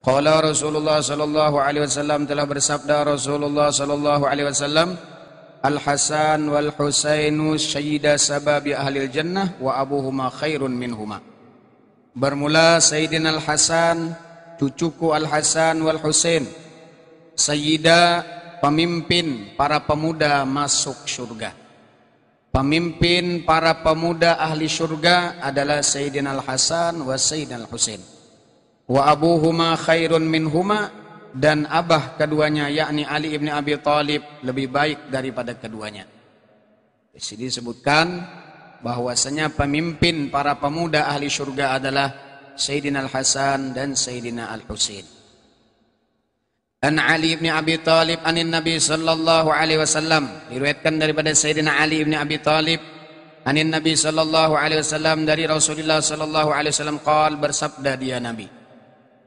Qala Rasulullah sallallahu alaihi wasallam telah bersabda Rasulullah sallallahu alaihi wasallam Al Hasan wal Husainu sayyida sababi ahli jannah wa abuhuma khairun minhuma Bermula Sayyidina Al Hasan cucuku Al Hasan wal Husain sayyida pemimpin para pemuda masuk surga Pemimpin para pemuda ahli surga adalah Sayyidina Al Hasan wa Sayyidina Al Husain wa abuhuma khairun minhuma dan abah keduanya yakni Ali ibn Abi Thalib lebih baik daripada keduanya. Di sini disebutkan bahwasanya pemimpin para pemuda ahli surga adalah Sayyidina Al-Hasan dan Sayyidina Al-Husain. An Ali ibn Abi Talib anin Nabi sallallahu alaihi wasallam diriwayatkan daripada Sayyidina Ali ibn Abi Talib anin Nabi sallallahu alaihi wasallam dari Rasulullah sallallahu alaihi wasallam qal bersabda dia Nabi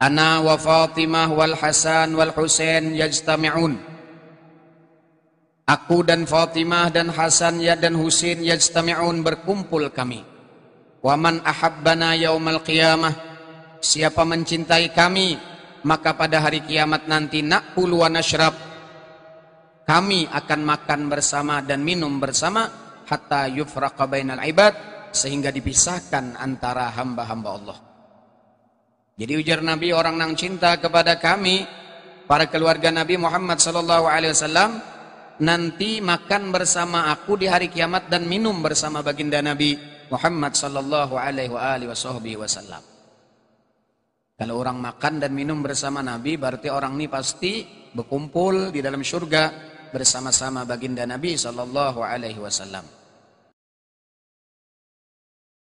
ana wa Fatimah wal Hasan wal Husain yajtami'un Aku dan Fatimah dan Hasan ya dan Husain yajtami'un berkumpul kami Waman ahabbana yaumal qiyamah Siapa mencintai kami maka pada hari kiamat nanti nakulu wa nashrab kami akan makan bersama dan minum bersama hatta yufraqa bainal ibad sehingga dipisahkan antara hamba-hamba Allah. Jadi ujar Nabi orang nang cinta kepada kami para keluarga Nabi Muhammad sallallahu alaihi wasallam nanti makan bersama aku di hari kiamat dan minum bersama baginda Nabi Muhammad sallallahu alaihi wasallam. Kalau orang makan dan minum bersama Nabi berarti orang ini pasti berkumpul di dalam surga bersama-sama baginda Nabi sallallahu alaihi wasallam.